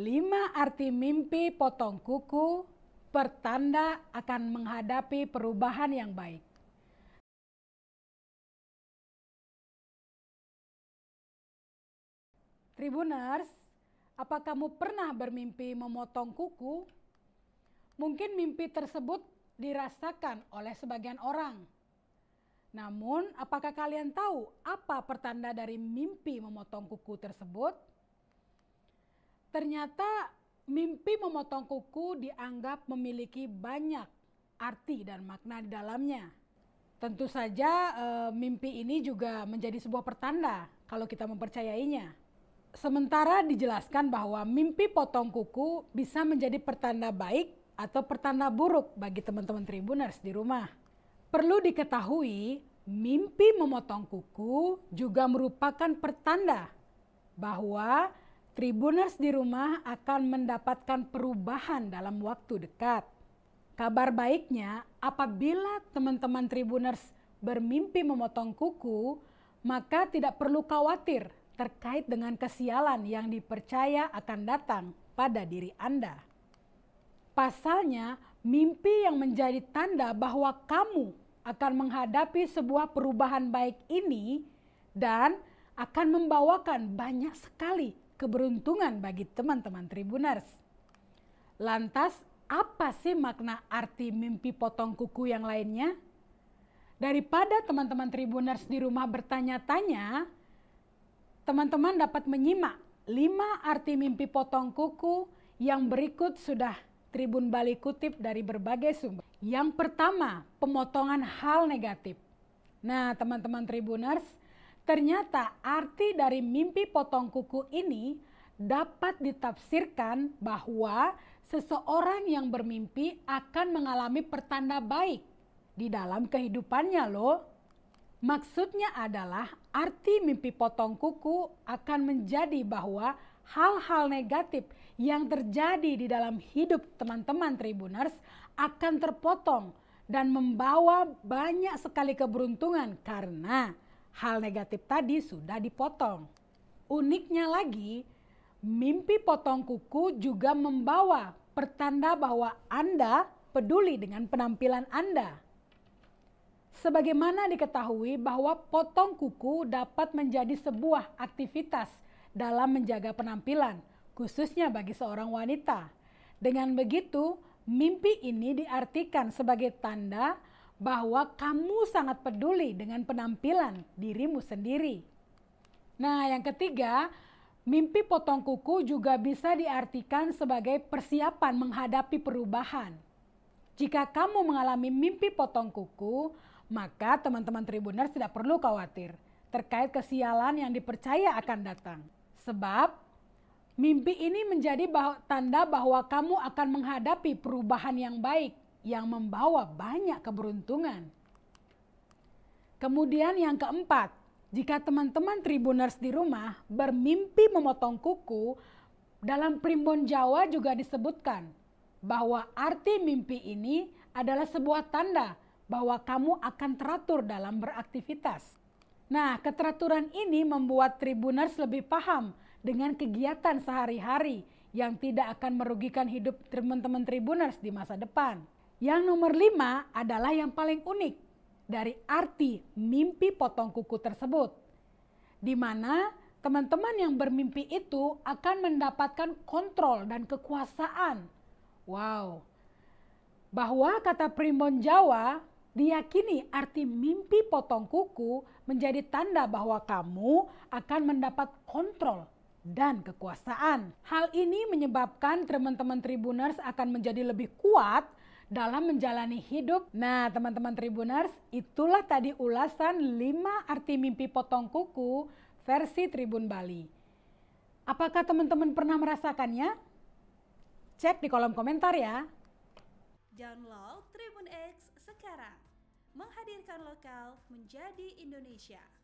Lima arti mimpi potong kuku pertanda akan menghadapi perubahan yang baik. Tribuners, apa kamu pernah bermimpi memotong kuku? Mungkin mimpi tersebut dirasakan oleh sebagian orang. Namun, apakah kalian tahu apa pertanda dari mimpi memotong kuku tersebut? Ternyata mimpi memotong kuku dianggap memiliki banyak arti dan makna di dalamnya. Tentu saja e, mimpi ini juga menjadi sebuah pertanda kalau kita mempercayainya. Sementara dijelaskan bahwa mimpi potong kuku bisa menjadi pertanda baik atau pertanda buruk bagi teman-teman tribuners di rumah. Perlu diketahui, mimpi memotong kuku juga merupakan pertanda bahwa Tribuners di rumah akan mendapatkan perubahan dalam waktu dekat. Kabar baiknya, apabila teman-teman Tribuners bermimpi memotong kuku, maka tidak perlu khawatir terkait dengan kesialan yang dipercaya akan datang pada diri Anda. Pasalnya, mimpi yang menjadi tanda bahwa kamu akan menghadapi sebuah perubahan baik ini dan akan membawakan banyak sekali keberuntungan bagi teman-teman Tribuners. Lantas, apa sih makna arti mimpi potong kuku yang lainnya? Daripada teman-teman Tribuners di rumah bertanya-tanya, teman-teman dapat menyimak lima arti mimpi potong kuku yang berikut sudah Tribun Bali kutip dari berbagai sumber. Yang pertama, pemotongan hal negatif. Nah, teman-teman Tribuners, Ternyata arti dari mimpi potong kuku ini dapat ditafsirkan bahwa seseorang yang bermimpi akan mengalami pertanda baik di dalam kehidupannya loh. Maksudnya adalah arti mimpi potong kuku akan menjadi bahwa hal-hal negatif yang terjadi di dalam hidup teman-teman Tribuners akan terpotong dan membawa banyak sekali keberuntungan karena hal negatif tadi sudah dipotong. Uniknya lagi, mimpi potong kuku juga membawa pertanda bahwa Anda peduli dengan penampilan Anda. Sebagaimana diketahui bahwa potong kuku dapat menjadi sebuah aktivitas dalam menjaga penampilan, khususnya bagi seorang wanita. Dengan begitu, mimpi ini diartikan sebagai tanda bahwa kamu sangat peduli dengan penampilan dirimu sendiri. Nah, yang ketiga, mimpi potong kuku juga bisa diartikan sebagai persiapan menghadapi perubahan. Jika kamu mengalami mimpi potong kuku, maka teman-teman Tribuners tidak perlu khawatir terkait kesialan yang dipercaya akan datang. Sebab mimpi ini menjadi bah tanda bahwa kamu akan menghadapi perubahan yang baik yang membawa banyak keberuntungan. Kemudian yang keempat, jika teman-teman tribuners di rumah bermimpi memotong kuku, dalam primbon Jawa juga disebutkan bahwa arti mimpi ini adalah sebuah tanda bahwa kamu akan teratur dalam beraktivitas. Nah, keteraturan ini membuat tribuners lebih paham dengan kegiatan sehari-hari yang tidak akan merugikan hidup teman-teman tribuners di masa depan. Yang nomor lima adalah yang paling unik dari arti mimpi potong kuku tersebut. Di mana teman-teman yang bermimpi itu akan mendapatkan kontrol dan kekuasaan. Wow. Bahwa kata primbon Jawa diyakini arti mimpi potong kuku menjadi tanda bahwa kamu akan mendapat kontrol dan kekuasaan. Hal ini menyebabkan teman-teman tribuners akan menjadi lebih kuat dalam menjalani hidup. Nah, teman-teman Tribuners, itulah tadi ulasan 5 arti mimpi potong kuku versi Tribun Bali. Apakah teman-teman pernah merasakannya? Cek di kolom komentar ya. Download Tribun X sekarang. Menghadirkan lokal menjadi Indonesia.